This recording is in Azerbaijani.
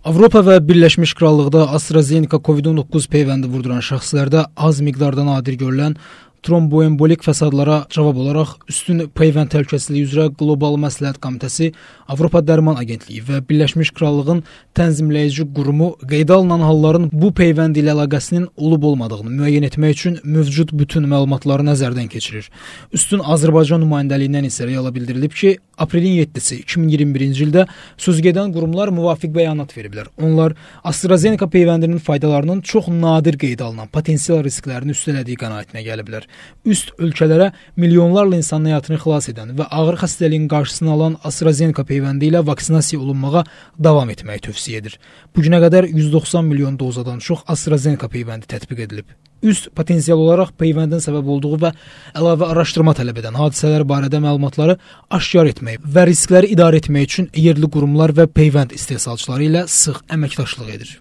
Avropa və Birləşmiş Krallıqda AstraZeneca COVID-19 peyvəndi vurduran şəxslərdə az miqdarda nadir görülən tromboembolik fəsadlara cavab olaraq üstün peyvənd təhlükəsizliyi üzrə Qlobal Məsləhət Komitəsi, Avropa Dərman Agentliyi və Birləşmiş Krallığın tənzimləyici qurumu qeydə alınan halların bu peyvənd ilə əlaqəsinin olub-olmadığını müəyyən etmək üçün mövcud bütün məlumatları nəzərdən keçirir. Üstün Azərbaycan nümayəndəliyindən isə reala bildirilib ki, aprelin 7-si 2021-ci ildə sözgedən qurumlar müvafiq bəyanat veriblər. Onlar AstraZeneca peyvəndinin faydalarının çox nadir qeydə alınan potensial risklərini üstələdiyi qənaətinə gəliblər üst ölkələrə milyonlarla insanın həyatını xilas edən və ağır xəstəliyin qarşısını alan AstraZeneca peyvəndi ilə vaksinasiya olunmağa davam etməyi tövsiyə edir. Bu günə qədər 190 milyon dozadan çox AstraZeneca peyvəndi tətbiq edilib. Üst potensial olaraq peyvəndin səbəb olduğu və əlavə araşdırma tələb edən hadisələr barədə məlumatları aşkar etmək və riskləri idarə etmək üçün yerli qurumlar və peyvənd istehsalçıları ilə sıx əməkdaşlıq edir.